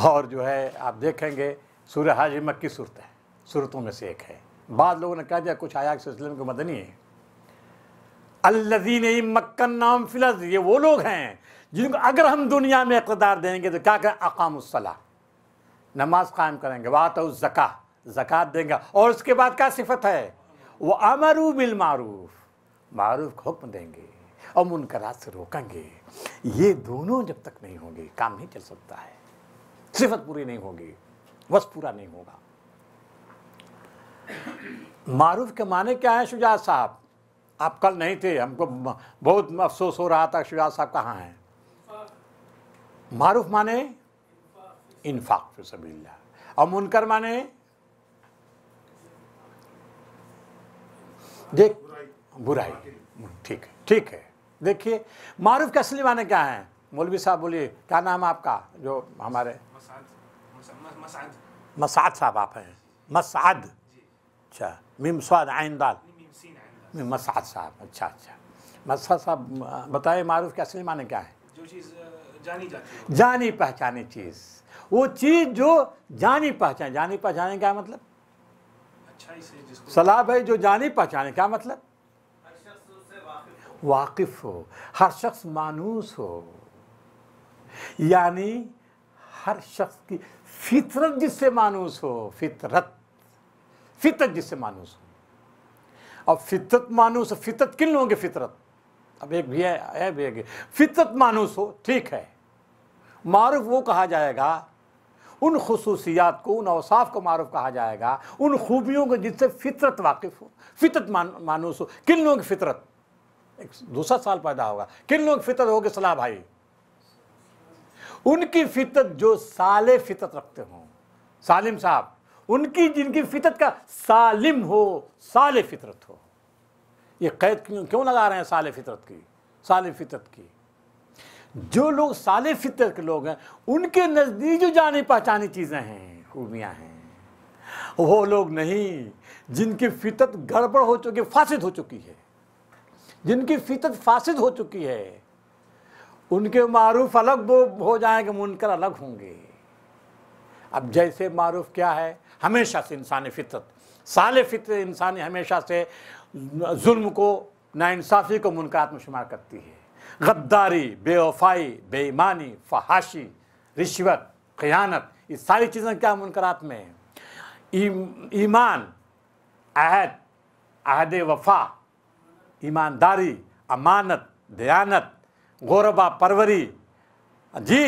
और जो है आप देखेंगे सूर्य हाजी मक्की सूरत है सूरतों में से एक है बाद लोगों ने कह दिया कुछ आया सिलसिले को मदनी है अल्लाजीन मक्कन नाम फिलज ये वो लोग हैं जिनको अगर हम दुनिया में इकदार देंगे तो क्या करें अकामसला नमाज कायम करेंगे वात और जक़ा जक़ात देंगे और उसके बाद क्या सिफत है वो अमरू बिलमारूफ़ मारूफ का हुक्म देंगे और मुनकरात से रोकेंगे ये दोनों जब तक नहीं होंगे काम नहीं चल सकता है सिफत पूरी नहीं होगी वस पूरा नहीं होगा मारूफ के माने क्या है शुजात साहब आप कल नहीं थे हमको बहुत अफसोस हो रहा था शुजात साहब कहाँ हैं मारूफ माने इनफाक फिर सबीला और मुनकर माने देख बुराई ठीक है ठीक है देखिए मारूफ के असली माने क्या हैं मौलवी साहब बोलिए क्या नाम आपका जो हमारे मसाद साहब आप हैं मसाद अच्छा मीम स्वाद आइंदाल मसाद साहब अच्छा अच्छा मसाद साहब बताए मारूफ के असली माने क्या है जो चीज़ जानी जाती जानी पहचानी चीज़ वो चीज़ जो जानी पहचान जानी पहचाने क्या मतलब अच्छा, सलाह भाई जो जानी पहचाने क्या मतलब वाकिफ हो हर शख्स मानूस हो यानी हर शख्स की फितरत जिससे मानूस हो फितरत फितरत जिससे मानूस हो अब फितरत मानूस फितरत किन लोगों की फितरत अब एक भी है, है भी है फितरत मानूस हो ठीक है मारूफ वो कहा जाएगा उन खसूसियात को उन अवसाफ को मारूफ कहा जाएगा उन खूबियों को जिससे फितरत वाकिफ हो फितरत मानूस हो किन लोगों की फितरत दूसरा साल पैदा होगा किन लोग फितर हो गए सलाह भाई उनकी फितरत जो साले फितरत रखते हों सालिम साहब उनकी जिनकी फितरत का सालिम हो साल फितरत हो ये कैद क्यों क्यों लगा रहे हैं साल फितरत की साल फितरत की जो लोग साल फितरत के लोग हैं उनके नज़दीक जो जानी पहचानी चीज़ें हैं खूबियाँ हैं वो लोग नहीं जिनकी फितरत गड़बड़ हो चुकी फासिद हो चुकी है जिनकी फितरत फासिद हो चुकी है उनके मारूफ अलग वो हो जाएंगे मुनकर अलग होंगे अब जैसे मारूफ क्या है हमेशा से इंसान फितरत साल फित इंसान हमेशा से जुल्म को नाानसाफ़ी को मुनकर में शुमार करती है गद्दारी बेवफाई बेईमानी फहाशी रिश्वत खयानत ये सारी चीज़ें क्या मुनकरात में हैं ईमान अहद अहद वफा ईमानदारी अमानत दयानत गौरबा परवरी जी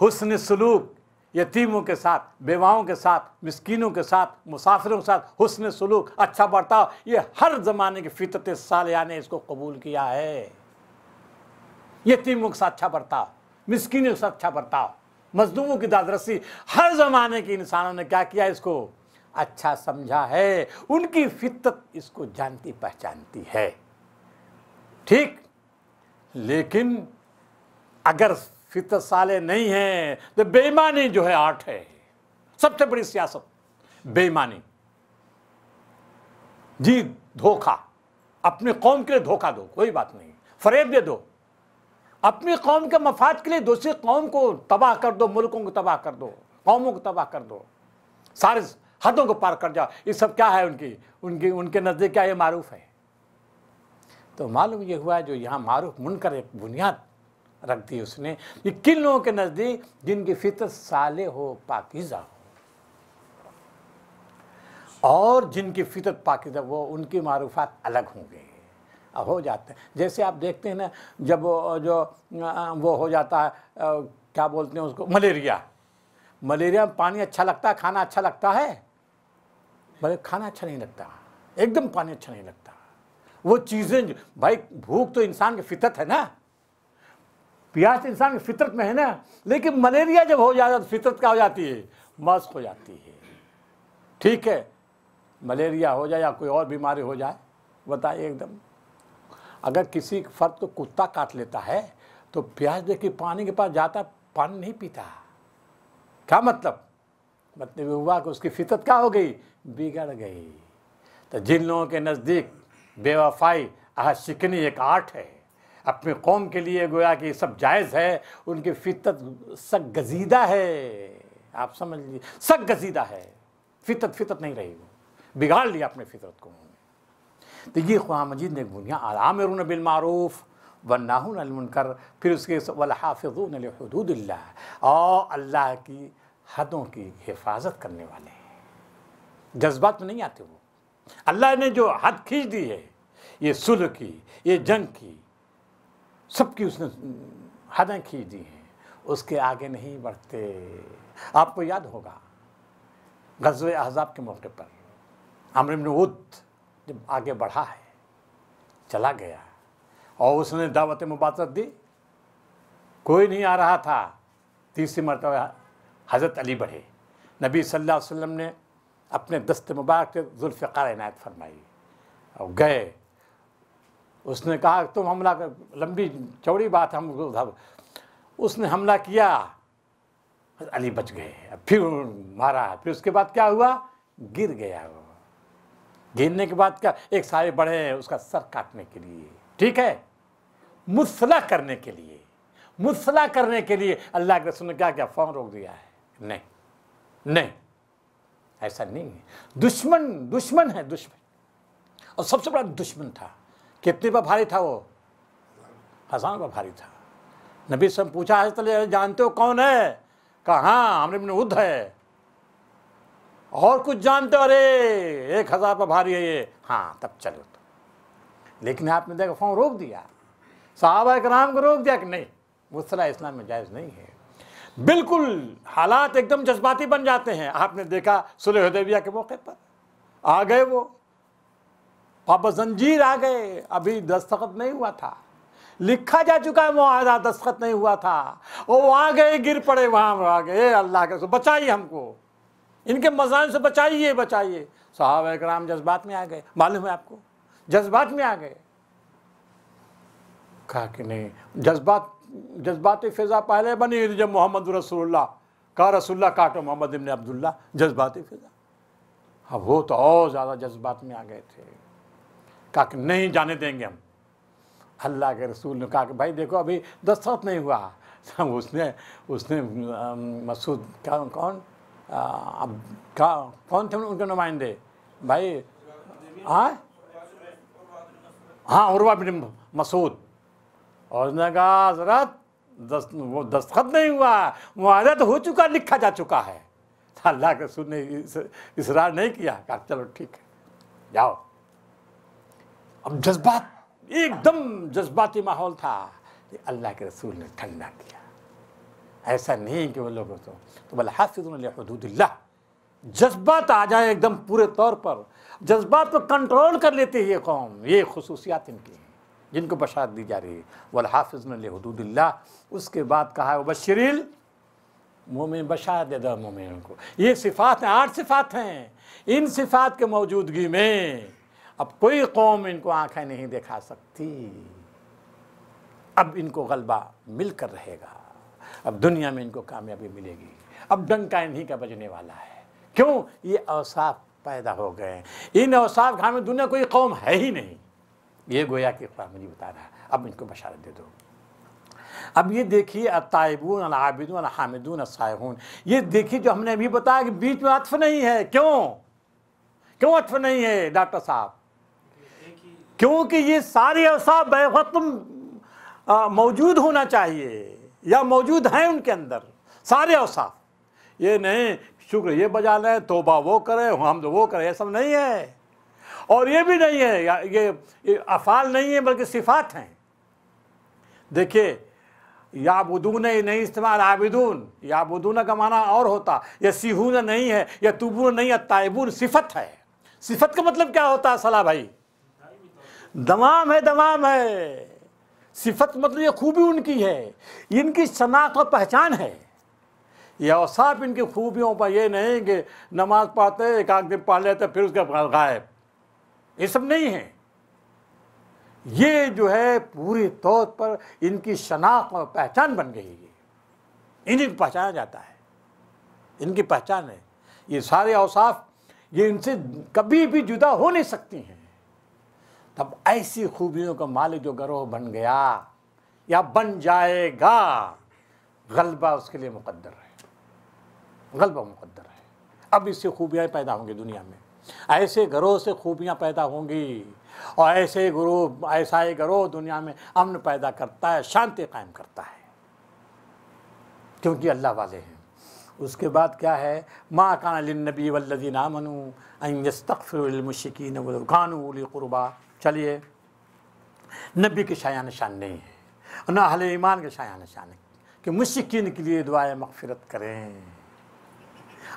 हुसन सलूक यतीमों के साथ बेवाओं के साथ मिसकीनों के साथ मुसाफिरों के साथ हुसन सलूक अच्छा बर्ताव ये हर ज़माने की फितरत सालिया ने इसको कबूल किया है यतीमों के साथ अच्छा बर्ताव मिसकीनों के साथ अच्छा बर्ताव मजदूरों की दादरसी हर ज़माने के इंसानों ने क्या किया इसको अच्छा समझा है उनकी फितत इसको जानती पहचानती है ठीक लेकिन अगर फितत साले नहीं हैं तो बेईमानी जो है आठ है सबसे बड़ी सियासत बेईमानी जी धोखा अपने कौम के लिए धोखा दो कोई बात नहीं फरेब दे दो अपनी कौम के मफाद के लिए दूसरी कौम को तबाह कर दो मुल्कों को तबाह कर दो कौमों को तबाह कर दो सारे हदों को पार कर जाओ ये सब क्या है उनकी उनकी उनके नज़दीक क्या ये मारूफ है तो मालूम ये हुआ जो यहाँ मारूफ मुनकर एक बुनियाद रख दी उसने ये किन लोगों के नज़दीक जिनकी फितर साले हो पाकिज़ा हो और जिनकी फितर पाकिजा वो उनकी मारूफात अलग होंगे हो जाते हैं जैसे आप देखते हैं ना जब वो जो वो हो जाता है क्या बोलते हैं उसको मलेरिया मलेरिया में पानी अच्छा लगता है खाना अच्छा लगता है भले खाना अच्छा नहीं लगता एकदम पानी अच्छा नहीं लगता वो चीज़ें भाई भूख तो इंसान की फितरत है ना प्यास तो इंसान की फितरत में है ना लेकिन मलेरिया जब हो जाता है तो फितरत क्या हो जाती है मस्क हो जाती है ठीक है मलेरिया हो जाए या कोई और बीमारी हो जाए बताइए एकदम अगर किसी फर्द को कुत्ता काट लेता है तो प्याज देखिए पानी के पास जाता पानी नहीं पीता क्या मतलब मतलब हुआ कि उसकी फितत क्या हो गई बिगड़ गई तो जिन लोगों के नज़दीक बेवफाई अह शिकनी एक आर्ट है अपने कौम के लिए गोया कि सब जायज़ है उनकी फितत सक गजीदा है आप समझ लीजिए सक गजीदा है फितत फितत नहीं रही वो बिगाड़ लिया अपने फितरत को उन्होंने तो ये खुआ मजीद ने बुनिया आराम बिलमारूफ़ व अलमुनकर फिर उसके वलहाफ़ून और अल्लाह की हदों की हिफाजत करने वाले हैं जज्बात में नहीं आते वो अल्लाह ने जो हद खींच दी है ये सुलह की ये जंग की सबकी उसने हदें खींच दी हैं उसके आगे नहीं बढ़ते आपको याद होगा गजब अहजाब के मौके पर अमर उद जब आगे बढ़ा है चला गया और उसने दावत मुबादत दी कोई नहीं आ रहा था तीसरी मरतबा हज़रत अली बढ़े नबी सल्लल्लाहु अलैहि वसल्लम ने अपने दस्त मुबारक से जुल्फ़ार इनायत फरमाई और गए उसने कहा तुम हमला कर लंबी चौड़ी बात हम उसने हमला किया अली बच गए फिर मारा फिर उसके बाद क्या हुआ गिर गया वो गिरने के बाद क्या एक सारे हैं उसका सर काटने के लिए ठीक है मुसला करने के लिए मुसला करने के लिए अल्लाह के रसूल ने क्या क्या फ़ौन रोक दिया है नहीं नहीं ऐसा नहीं है दुश्मन दुश्मन है दुश्मन और सबसे बड़ा दुश्मन था कितने पर भारी था वो हजारों पर भारी था नबी से पूछा आज तले जानते हो कौन है कहा हाँ हमने अपने उद्ध है और कुछ जानते हो अरे एक हज़ार पर भारी है ये हाँ तब चलो तो लेकिन आपने देखा फोन रोक दिया साहब राम को रोक दिया कि नहीं मुसला इस्लाम में जायज़ नहीं है बिल्कुल हालात एकदम जज्बाती बन जाते हैं आपने देखा सुलहदेविया के मौके पर आ गए वो पापा जंजीर आ गए अभी दस्तखत नहीं हुआ था लिखा जा चुका है मुआदा दस्तखत नहीं हुआ था वो वहाँ गए गिर पड़े वहां आ गए अल्लाह के बचाइए हमको इनके मजान से बचाइए बचाइए साहब कराम जज्बात में आ गए मालूम है आपको जज्बात में आ गए कहा कि नहीं जज्बात जज्बात फ़िज़ा पहले बनी हुई थी जब मोहम्मद रसोल्ला का रसोल्ला काटो मोहम्मद इबन अब्दुल्ला जज्बात फ़िज़ा अब हाँ, वो तो और ज़्यादा जज्बात में आ गए थे कहा कि नहीं जाने देंगे हम अल्लाह के रसूल ने कहा कि भाई देखो अभी दस्तखत नहीं हुआ तो उसने उसने मसूद क्या कौन अब का कौन थे उनके नुमाइंदे भाई हाँ हाँ उर्वा बिन मसूद और उसने कहा हजरत दस, वो दस्तखत नहीं हुआ मुआहदा तो हो चुका लिखा जा चुका है अल्लाह के रसूल ने इस, इसरार नहीं किया कहा चलो ठीक है जाओ अब जज्बात एकदम जज्बाती माहौल था अल्लाह के रसूल ने ठंडा किया ऐसा नहीं कि वो लोगों तो तो बल हाफिजुल्ला जज्बात आ जाए एकदम पूरे तौर पर जज्बात पर कंट्रोल कर लेती है ये कौम ये खसूसियात इनकी जिनको बशात दी जा रही है वल हाफिज़न हदूदिल्ला उसके बाद कहा बशरील मोमिन बशात देदा मोमिन को ये सिफात हैं आठ सिफात हैं इन सिफात के मौजूदगी में अब कोई कौम इनको आंखें नहीं दिखा सकती अब इनको गलबा मिलकर रहेगा अब दुनिया में इनको कामयाबी मिलेगी अब डंका इन्हीं का बजने वाला है क्यों ये अवसाफ पैदा हो गए इन अवसाफ घर में दुनिया कोई कौम है ही नहीं ये गोया कि मुझे बता रहा है अब इनको बशारत दे दो अब ये देखिए अताइबून अलाबिदून हामिदून असाहून ये देखिए जो हमने अभी बताया कि बीच में अतफ नहीं है क्यों क्यों अतफ नहीं है डॉक्टर साहब क्योंकि ये सारे अवसाब बेखत्म मौजूद होना चाहिए या मौजूद हैं उनके अंदर सारे अवसाफ ये नहीं शुक्र ये बजा लें तोबा वो करें हम तो वो करें ये सब नहीं है और ये भी नहीं है ये, ये अफाल नहीं है बल्कि सिफात हैं देखिए याबुदून नहीं इस्तेमाल आबिदून याबुदून का माना और होता यह सिहून नहीं है यह तुबून नहीं है ताइबून सिफत है सिफत का मतलब क्या होता है सलाह भाई दमाम है दमाम है सिफत मतलब ये खूबी उनकी है इनकी शनाख्त और पहचान है यह औसाफ इनकी खूबियों पर ये नहीं कि नमाज पढ़ते एक आध दिन पढ़ लेते फिर उसके गायब ये सब नहीं है ये जो है पूरे तौर पर इनकी शनाख्त और पहचान बन गई है इन्हें पहचाना जाता है इनकी पहचान है ये सारे अवसाफ ये इनसे कभी भी जुदा हो नहीं सकती हैं तब ऐसी खूबियों का मालिक जो गरोह बन गया या बन जाएगा गलबा उसके लिए मुकद्दर है गलबा मुकद्दर है अब इससे खूबियाँ पैदा होंगी दुनिया में ऐसे घरों से खूबियाँ पैदा होंगी और ऐसे गुरु ऐसा ही घरों दुनिया में अमन पैदा करता है शांति कायम करता है क्योंकि अल्लाह वाले हैं उसके बाद क्या है माँ कान नबी वल्लदी नामनू अयस्तफ़िलमशिकीन चलिए नबी के शाया निशान नहीं है ना हल ईमान के शाया निशान है कि मुश्किन के लिए दुआ मगफरत करें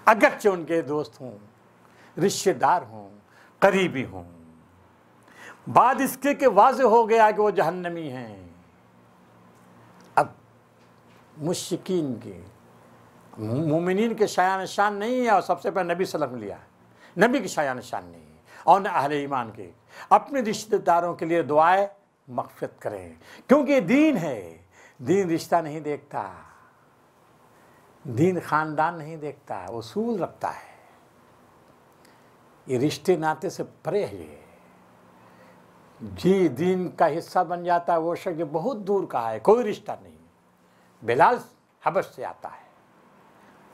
अगरचे उनके दोस्त हों रिश्तेदार हों करीबी हों बाद इसके के वाज हो गया कि वो जहन्नमी हैं अब मुश्किन के मुमिन के शायान शान नहीं है और सबसे पहले नबी सलम लिया नबी की शाया शान नहीं है और न अहल ईमान के अपने रिश्तेदारों के लिए दुआएं मकफत करें क्योंकि दीन है दीन रिश्ता नहीं देखता दीन ख़ानदान नहीं देखता उसूल रखता है ये रिश्ते नाते से परे है ये जी दीन का हिस्सा बन जाता है वो शख्स बहुत दूर का है कोई रिश्ता नहीं बिलाल हबश से आता है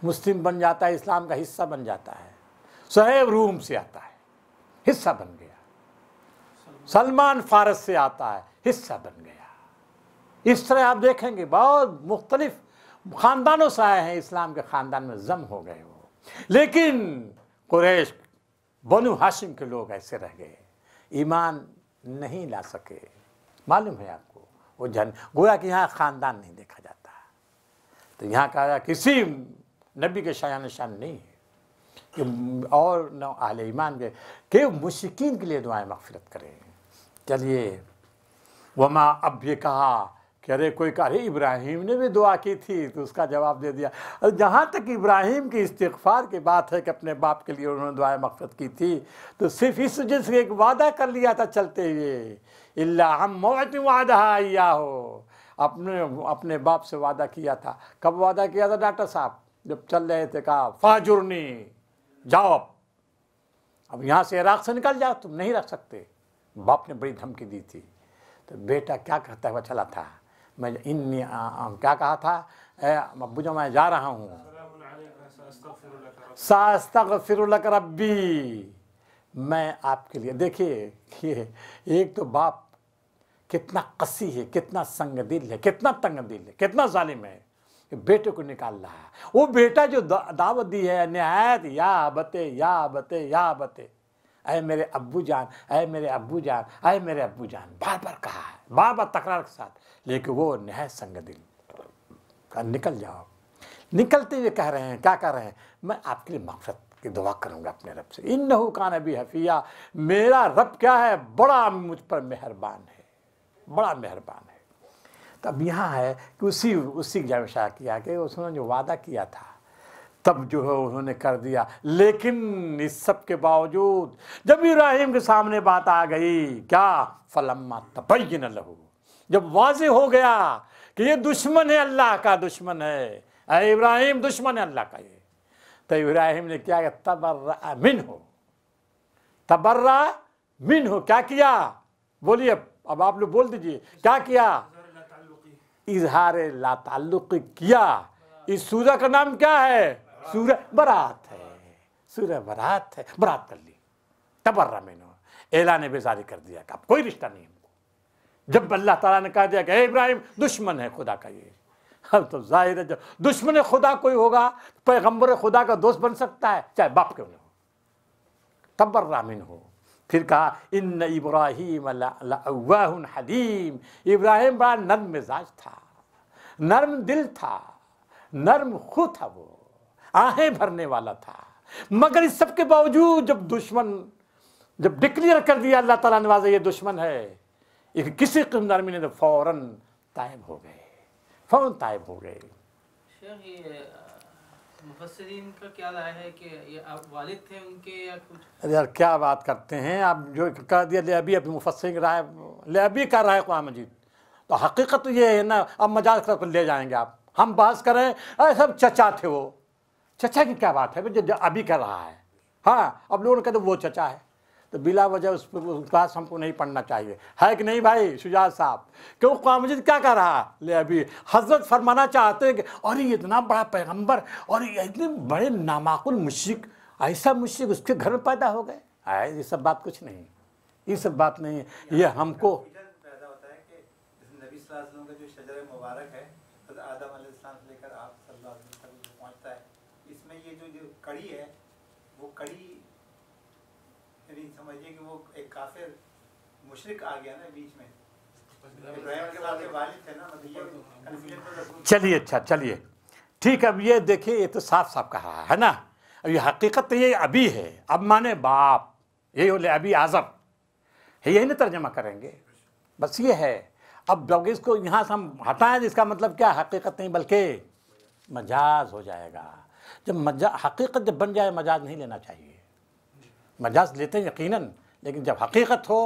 मुस्लिम बन जाता है इस्लाम का हिस्सा बन जाता है सहेब रूम से आता है हिस्सा बन गया सलमान फारस से आता है हिस्सा बन गया इस तरह आप देखेंगे बहुत मुख्तलिफ ख़ानदानों से आए हैं इस्लाम के ख़ानदान में जम हो गए वो लेकिन कुरैश बनु हाशिम के लोग ऐसे रह गए ईमान नहीं ला सके मालूम है आपको वो जन गोया कि यहाँ ख़ानदान नहीं देखा जाता तो यहाँ का किसी नबी के शायान शान नहीं है कि और न आल ईमान के के मुशिकिन के लिए दुआएं मफफरत करें चलिए वमा अब ये कहा कह रहे कोई कहा इब्राहिम ने भी दुआ की थी तो उसका जवाब दे दिया और जहाँ तक इब्राहिम की इस्तफार की बात है कि अपने बाप के लिए उन्होंने दुआ मकसद की थी तो सिर्फ इस वजह से एक वादा कर लिया था चलते हुए इल्ला हम मोहत वादा या हो अपने अपने बाप से वादा किया था कब वादा किया था डॉक्टर साहब जब चल रहे थे कहा फाजुर्नी जाओ अब यहाँ से इराक से निकल जाओ तुम नहीं रख सकते बाप ने बड़ी धमकी दी थी तो बेटा क्या करता हुआ चला था मैं इन क्या कहा था अबू जो मैं जा रहा हूँ सास्तक रब्बी मैं आपके लिए देखिए ये एक तो बाप कितना कसी है कितना संग दिल है कितना तंग दिल है कितना जालिम है बेटे को निकाल रहा है वो बेटा जो दावत दी है नहायत या बते या बते या बते अरे मेरे अब्बू जान अरे मेरे अबू जान अरे मेरे अबू जान बार बार कहा है बार बार तकरार के साथ लेकिन वो नहाय संग दिल निकल जाओ निकलते हुए कह रहे हैं क्या कह रहे हैं मैं आपके लिए मफरत की दुआ करूँगा अपने रब से इन नहू का नबी हफिया मेरा रब क्या है बड़ा मुझ पर मेहरबान है बड़ा मेहरबान है तब यहाँ है कि उसी उसी जमशा किया कि उसने जो वादा किया था तब जो है उन्होंने कर दिया लेकिन इस सब के बावजूद जब इब्राहिम के सामने बात आ गई क्या फलम्मा न लहू जब वाज हो गया कि ये दुश्मन है अल्लाह का दुश्मन है अरे इब्राहिम दुश्मन है अल्लाह का ये तो इब्राहिम ने क्या किया तबर्रा मिन हो तबर्रा मिन हो क्या किया बोलिए अब आप लोग बोल दीजिए क्या किया इजहार लाताल्लुक किया इस सूजा का नाम क्या है सूर्य बरात है सूर्य बरात है बरात कर ली तबर्रा मैंने एला ने बेजारी कर दिया कि कोई रिश्ता नहीं हमको जब अल्लाह ताला ने कहा दिया कि इब्राहिम दुश्मन है खुदा का ये अब तो जाहिर है जब दुश्मन खुदा कोई होगा पैगम्बर खुदा का दोस्त बन सकता है चाहे बाप क्यों ना हो तबर्रा हो फिर कहा इन इब्राहिम हदीम इब्राहिम बड़ा नर्म मिजाज था नर्म दिल था नर्म खु था वो आहें भरने वाला था मगर इस सब के बावजूद जब दुश्मन जब डिक्लेयर कर दिया अल्लाह ताला ने ये दुश्मन है एक किसी किमदारमी ने तो फौरन तायब हो गए फौरन तायब हो गए का क्या राय है कि ये आप वालिद थे उनके या कुछ अरे यार क्या बात करते हैं आप जो कह दिया ले अभी अभी मुफसरिन राय ले अभी का राय कुरान मजीद तो हकीकत तो ये है ना अब मजाक ले जाएंगे आप हम बात करें अरे सब चचा थे वो चचा की क्या बात है जो अभी कर रहा है हाँ अब लोगों ने कहते वो चचा है तो बिला वजह उस क्लास हमको नहीं पढ़ना चाहिए है कि नहीं भाई शुजात साहब क्यों कामजिद क्या कर रहा ले अभी हजरत फरमाना चाहते हैं कि अरे इतना बड़ा पैगंबर और इतने बड़े नामाकुल मुश्रक ऐसा मुश्क उसके घर में पैदा हो गए आए ये सब बात कुछ नहीं ये सब बात नहीं है ये हमको मुबारक है ये जो जो कड़ी है वो कड़ी यानी समझिए कि वो एक काफिर मुशरक आ गया ना बीच में मतलब चलिए अच्छा चलिए ठीक अब ये देखिए ये तो साफ साफ कहा है ना अब ये हकीकत तो ये अभी है अब माने बाप ये बोले अभी आज़म है यही ना तर्जमा करेंगे बस ये है अब जब इसको यहाँ से हम हटाएं तो इसका मतलब क्या हकीकत नहीं बल्कि मजाज हो जाएगा जब मजा हकीकत जब बन जाए मजाज नहीं लेना चाहिए मजाज लेते हैं यकीन लेकिन जब हकीकत हो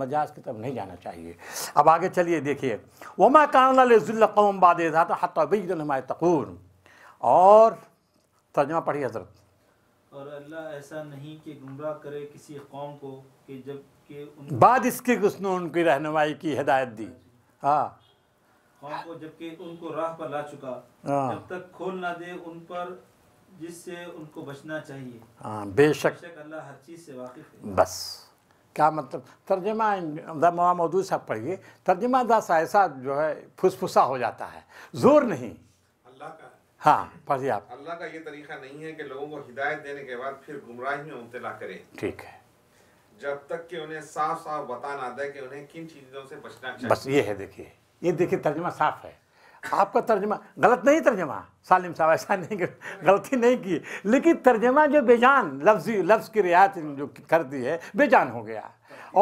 मजाज की तरफ नहीं जाना चाहिए अब आगे चलिए देखिए वमा कानून बाद तकून और तर्जमा पढ़िए हजरत और अल्लाह ऐसा नहीं कि गुमराह करे किसी कौम को कि जब कि बाद इसके उसने उनकी रहनुमाई की हिदायत दी हाँ कौम को जबकि उनको राह पर ला चुका हाँ। जब तक खोल ना दे उन पर जिससे उनको बचना चाहिए हाँ बेशक अल्लाह हर चीज़ से वाकिफ है बस क्या मतलब तर्जमा मौला मौदू साहब पढ़िए तर्जमा दास ऐसा जो है फुसफुसा हो जाता है जोर नहीं अल्लाह का हाँ पढ़िए आप अल्लाह का ये तरीका नहीं है कि लोगों को हिदायत देने के बाद फिर गुमराह में मुबला करें ठीक है जब तक कि उन्हें साफ साफ बता ना दे कि उन्हें किन चीज़ों से बचना चाहिए बस ये है देखिए ये देखिए तर्जमा साफ है आपका तर्जमा गलत नहीं तर्जमा सालिम साहब ऐसा नहीं कर गलती नहीं की लेकिन तर्जमा जो बेजान लफ्जी लफ्ज़ की रियायत जो कर दी है बेजान हो गया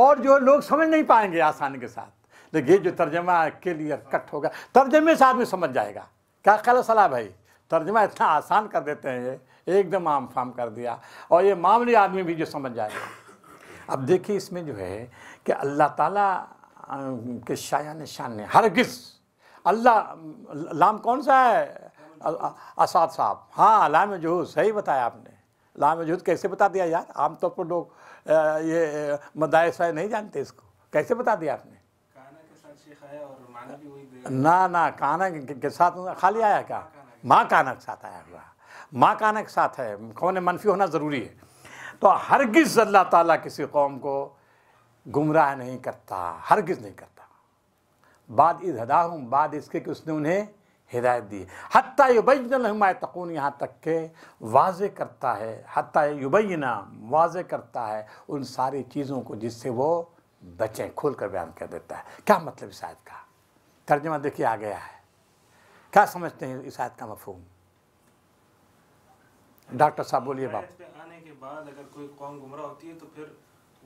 और जो लोग समझ नहीं पाएंगे आसानी के साथ देखिए जो तर्जमा के लिए कट होगा तर्जमे से आदमी समझ जाएगा क्या ख्याल सलाह भाई तर्जमा इतना आसान कर देते हैं ये एकदम आम फाम कर दिया और ये मामूली आदमी भी जो समझ जाएगा अब देखिए इसमें जो है कि अल्लाह ताला के शायन शान ने हरगिज़ अल्लाह लाम कौन सा है असाद साहब हाँ लाम जहूद सही बताया आपने लाम जहूद कैसे बता दिया यार आमतौर पर लोग ये मदाय नहीं जानते इसको कैसे बता दिया आपने ना ना काना के साथ खाली आया क्या माँ काना के साथ आया हुआ माँ काना के साथ है कौन मनफी होना ज़रूरी है तो हरगिज़ अल्लाह ताला किसी कौम को गुमराह नहीं करता हरगज़ नहीं करता बाद इज हूँ बाद इसके कि उसने उन्हें हिदायत दी हती युबैनमाय तकून यहाँ तक के वाज करता है हती युबैना वाज करता है उन सारी चीज़ों को जिससे वो बचें खोल कर बयान कर देता है क्या मतलब इस आयत का तर्जमा देखिए आ गया है क्या समझते हैं इस आयत का मफहम डॉक्टर साहब बोलिए बाप आने के बाद अगर कोई कौम गुमराह होती है तो फिर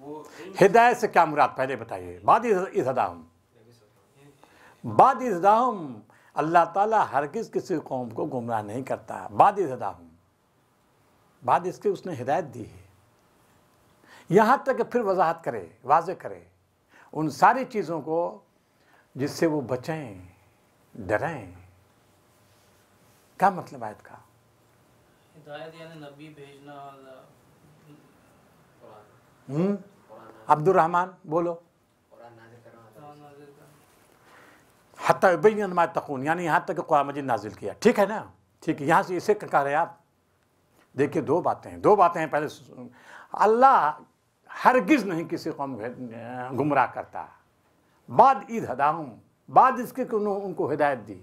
वो हिदायत से क्या मुराद पहले बताइए बाद इस हदा हूँ बाद इजदाहम अल्लाह ताला किस किसी कौम को गुमराह नहीं करता बाद इजदाहम बाद इसके उसने हिदायत दी है यहाँ तक फिर वजाहत करे वाज करे उन सारी चीज़ों को जिससे वो बचें डरें क्या मतलब आयत का हिदायत हम्म? बोलो हतबीनमा तकून यानी यहाँ तक कुरान मजीद नाजिल किया ठीक है ना ठीक है यहाँ से इसे कह रहे आप देखिए दो बातें हैं दो बातें हैं पहले अल्लाह हरगिज़ नहीं किसी कौम गुमराह करता बाद ईद हदाहूँ बाद इसके उनको हिदायत दी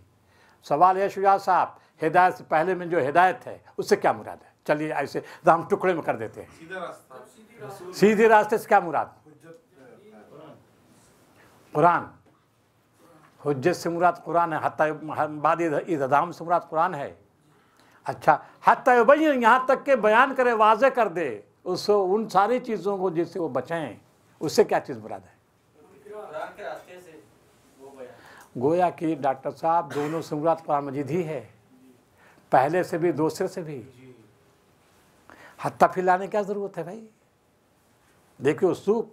सवाल है शुजा साहब हिदायत से पहले में जो हिदायत है उससे क्या मुराद है चलिए ऐसे तो हम टुकड़े में कर देते हैं सीधे रास्ते से क्या मुराद कुरान हजत से मुराद कुरान है हत्या बाद इदाम से मुराद कुरान है अच्छा हत्या भाई यहाँ तक के बयान करे वाज कर दे उस उन सारी चीज़ों को जिससे वो बचाएं उससे क्या चीज़ मुराद है गोया कि डॉक्टर साहब दोनों से मुराद कुरान मजीद ही है पहले से भी दूसरे से भी हत्या फिलाने क्या ज़रूरत है भाई देखियो सूख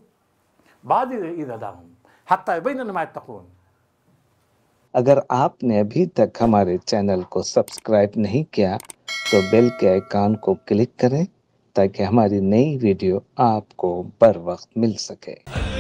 बाद ईद हूँ हत्या भाई नुमाय तकून अगर आपने अभी तक हमारे चैनल को सब्सक्राइब नहीं किया तो बेल के आइकान को क्लिक करें ताकि हमारी नई वीडियो आपको बर वक्त मिल सके